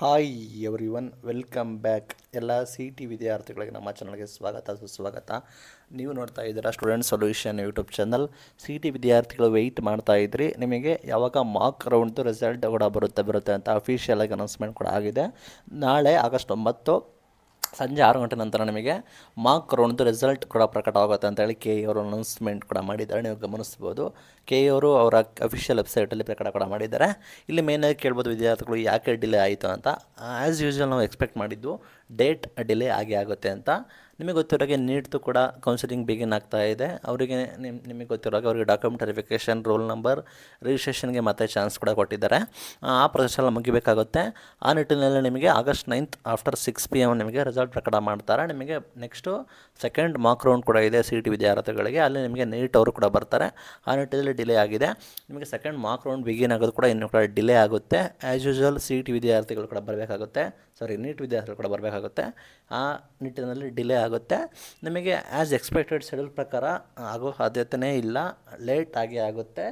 hi everyone welcome back ಎಲ್ಲ C T ವಿದ್ಯಾರ್ಥಿಗಳಿಗೆ ನಮ್ಮ ಚಾನಲ್ಗೆ ಸ್ವಾಗತ ಸುಸ್ವಾಗತ ನೀವು ನೋಡ್ತಾ ಇದ್ದೀರಾ student solution YouTube channel C T ವಿದ್ಯಾರ್ಥಿಗಳು ವೆಯ್ಟ್ ಮಾಡ್ತಾ ಇದ್ರಿ ನಿಮಗೆ ಯಾವಾಗ ಮಾರ್ಕ್ ರೌಂಡ್ದು ರಿಸಲ್ಟ್ ಕೂಡ ಬರುತ್ತೆ ಬರುತ್ತೆ ಅಂತ ಅಫಿಷಿಯಲಾಗಿ ಅನೌನ್ಸ್ಮೆಂಟ್ ಕೂಡ ಆಗಿದೆ ನಾಳೆ ಆಗಸ್ಟ್ ಒಂಬತ್ತು ಸಂಜೆ ಆರು ಗಂಟೆ ನಂತರ ನಿಮಗೆ ಮಾರ್ಕ್ ರೌಂಡ್ದು ರಿಸಲ್ಟ್ ಕೂಡ ಪ್ರಕಟವಾಗುತ್ತೆ ಅಂತೇಳಿ ಕೆ ಅವರು ಅನೌನ್ಸ್ಮೆಂಟ್ ಕೂಡ ಮಾಡಿದ್ದಾರೆ ನೀವು ಗಮನಿಸ್ಬೋದು ಕೆ ಅವರು ಅವರ ಅಫಿಷಿಯಲ್ ವೆಬ್ಸೈಟಲ್ಲಿ ಪ್ರಕಟ ಕೂಡ ಮಾಡಿದ್ದಾರೆ ಇಲ್ಲಿ ಮೇಯ್ನಾಗಿ ಕೇಳ್ಬೋದು ವಿದ್ಯಾರ್ಥಿಗಳು ಯಾಕೆ ಡಿಲೇ ಆಯಿತು ಅಂತ ಆ್ಯಸ್ ಯೂಶ್ವಲ್ ನಾವು ಎಕ್ಸ್ಪೆಕ್ಟ್ ಮಾಡಿದ್ದು ಡೇಟ್ ಡಿಲೇ ಆಗಿ ಆಗುತ್ತೆ ಅಂತ ನಿಮಗೆ ಗೊತ್ತಿರೋಗೆ ನೀಡ್ತು ಕೂಡ ಕೌನ್ಸಿಲಿಂಗ್ ಬಿಗಿನ್ ಆಗ್ತಾ ಇದೆ ಅವರಿಗೆ ನಿಮ್ಮ ನಿಮಗೆ ಗೊತ್ತಿರೋಗೆ ಅವರಿಗೆ ಡಾಕ್ಯುಮೆಂಟ್ ವೆರಿಫಿಕೇಷನ್ ರೋಲ್ ನಂಬರ್ ರಿಜಿಸ್ಟ್ರೇಷನ್ಗೆ ಮತ್ತೆ ಚಾನ್ಸ್ ಕೂಡ ಕೊಟ್ಟಿದ್ದಾರೆ ಆ ಪ್ರೊಸೆಸ್ ಎಲ್ಲ ಮುಗಿಬೇಕಾಗುತ್ತೆ ಆ ನಿಟ್ಟಿನಲ್ಲಿ ನಿಮಗೆ August ninth after six P M ನಿಮಗೆ ರಿಸಲ್ಟ್ ಪ್ರಕಟ ಮಾಡ್ತಾರೆ ನಿಮಗೆ ನೆಕ್ಸ್ಟು ಸೆಕೆಂಡ್ ಮಾಕ್ ರೌಂಡ್ ಕೂಡ ಇದೆ ಸಿ ಟಿ ವಿದ್ಯಾರ್ಥಿಗಳಿಗೆ ಅಲ್ಲಿ ನಿಮಗೆ ನೀಟ್ ಅವರು ಕೂಡ ಬರ್ತಾರೆ ಆ ನಿಟ್ಟಿನಲ್ಲಿ ಡಿಲೇ ಆಗಿದೆ ನಿಮಗೆ ಸೆಕೆಂಡ್ ಮಾಕ್ ರೌಂಡ್ ಬಿಗಿನ್ ಆಗೋದು ಕೂಡ ಇನ್ನೂ ಕೂಡ ಡಿಲೇ ಆಗುತ್ತೆ ಆ್ಯಸ್ ಯೂಶುವಲ್ ಸಿ ಟಿ ವಿದ್ಯಾರ್ಥಿಗಳು ಕೂಡ ಬರಬೇಕಾಗುತ್ತೆ ಸಾರಿ ನೀಟ್ ವಿದ್ಯಾರ್ಥಿಗಳು ಕೂಡ ಬರಬೇಕಾಗುತ್ತೆ ಆಗುತ್ತೆ ಆ ನಿಟ್ಟಿನಲ್ಲಿ ಡಿಲೇ ಆಗುತ್ತೆ ನಿಮಗೆ ಆ್ಯಸ್ ಎಕ್ಸ್ಪೆಕ್ಟೆಡ್ ಶೆಡ್ಯೂಲ್ ಪ್ರಕಾರ ಆಗೋ ಸಾಧ್ಯತೆಯೇ ಇಲ್ಲ ಲೇಟ್ ಆಗಿ ಆಗುತ್ತೆ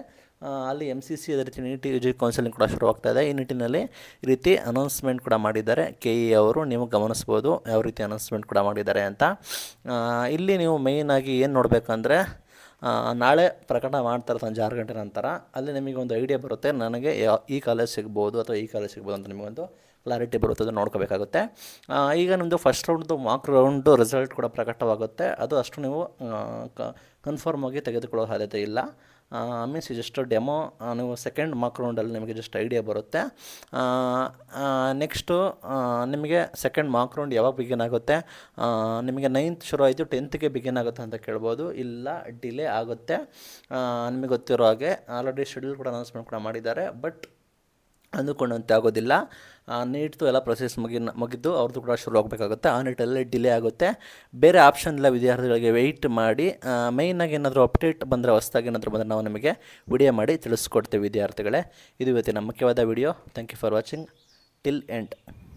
ಅಲ್ಲಿ ಎಮ್ ಸಿ ಸಿ ಅದೇ ರೀತಿ ನೀಟ್ ಯು ಜಿ ಕೌನ್ಸಿಲಿಂಗ್ ಕೂಡ ಶುರುವಾಗ್ತಾ ಇದೆ ಈ ನಿಟ್ಟಿನಲ್ಲಿ ಈ ರೀತಿ ಅನೌನ್ಸ್ಮೆಂಟ್ ಕೂಡ ಮಾಡಿದ್ದಾರೆ ಕೆ ಇ e ಅವರು ನೀವು ಗಮನಿಸ್ಬೋದು ಯಾವ ರೀತಿ ಅನೌನ್ಸ್ಮೆಂಟ್ ಕೂಡ ಮಾಡಿದ್ದಾರೆ ಅಂತ ಇಲ್ಲಿ ನೀವು ಮೇಯ್ನಾಗಿ ಏನು ನೋಡಬೇಕಂದ್ರೆ ನಾಳೆ ಪ್ರಕಟ ಮಾಡ್ತಾರೆ ಸಂಜೆ ಆರು ಗಂಟೆ ನಂತರ ಅಲ್ಲಿ ನಿಮಗೆ ಒಂದು ಐಡಿಯಾ ಬರುತ್ತೆ ನನಗೆ ಈ ಕಾಲೇಜ್ ಸಿಗ್ಬೋದು ಅಥವಾ ಈ ಕಾಲೇಜ್ ಸಿಗ್ಬೋದು ಅಂತ ನಿಮಗೊಂದು ಕ್ಲಾರಿಟಿ ಬರುತ್ತೆ ಅದು ನೋಡ್ಕೋಬೇಕಾಗುತ್ತೆ ಈಗ ನಿಮ್ಮದು ಫಸ್ಟ್ ರೌಂಡ್ದು ಮಾಕ್ ರೌಂಡು ರಿಸಲ್ಟ್ ಕೂಡ ಪ್ರಕಟವಾಗುತ್ತೆ ಅದು ಅಷ್ಟು ನೀವು ಕನ್ಫರ್ಮ್ ಆಗಿ ತೆಗೆದುಕೊಳ್ಳೋ ಸಾಧ್ಯತೆ ಇಲ್ಲ ಮೀನ್ಸ್ ಜಸ್ಟ್ ಡೆಮೋ ನೀವು ಸೆಕೆಂಡ್ ಮಾಕ್ ರೌಂಡಲ್ಲಿ ನಿಮಗೆ ಜಸ್ಟ್ ಐಡಿಯಾ ಬರುತ್ತೆ ನೆಕ್ಸ್ಟು ನಿಮಗೆ ಸೆಕೆಂಡ್ ಮಾಕ್ ರೌಂಡ್ ಯಾವಾಗ ಬಿಗಿನ್ ಆಗುತ್ತೆ ನಿಮಗೆ ನೈನ್ತ್ ಶುರು ಆಯಿತು ಟೆಂತ್ಗೆ ಬಿಗಿನ್ ಆಗುತ್ತೆ ಅಂತ ಕೇಳ್ಬೋದು ಇಲ್ಲ ಡಿಲೇ ಆಗುತ್ತೆ ನಿಮಗೆ ಗೊತ್ತಿರೋ ಹಾಗೆ ಆಲ್ರೆಡಿ ಶೆಡ್ಯೂಲ್ ಕೂಡ ಅನೌನ್ಸ್ಮೆಂಟ್ ಕೂಡ ಮಾಡಿದ್ದಾರೆ ಬಟ್ ಆಗೋದಿಲ್ಲ ನೀಟ್ದು ಎಲ್ಲ ಪ್ರೊಸೆಸ್ ಮುಗಿ ಮುಗಿದು ಅವ್ರದ್ದು ಕೂಡ ಶುರು ಆಗಬೇಕಾಗುತ್ತೆ ಆ ನೀಟಲ್ಲಿ ಡಿಲೇ ಆಗುತ್ತೆ ಬೇರೆ ಆಪ್ಷನ್ ಇಲ್ಲ ವಿದ್ಯಾರ್ಥಿಗಳಿಗೆ ವೆಯ್ಟ್ ಮಾಡಿ ಮೈನಾಗಿ ಏನಾದರೂ ಅಪ್ಡೇಟ್ ಬಂದರೆ ಹೊಸ್ದಾಗಿ ಏನಾದರೂ ಬಂದರೆ ನಾವು ನಿಮಗೆ ವಿಡಿಯೋ ಮಾಡಿ ತಿಳಿಸ್ಕೊಡ್ತೇವೆ ವಿದ್ಯಾರ್ಥಿಗಳೇ ಇದು ಇವತ್ತಿನ ಮುಖ್ಯವಾದ video thank you for watching till end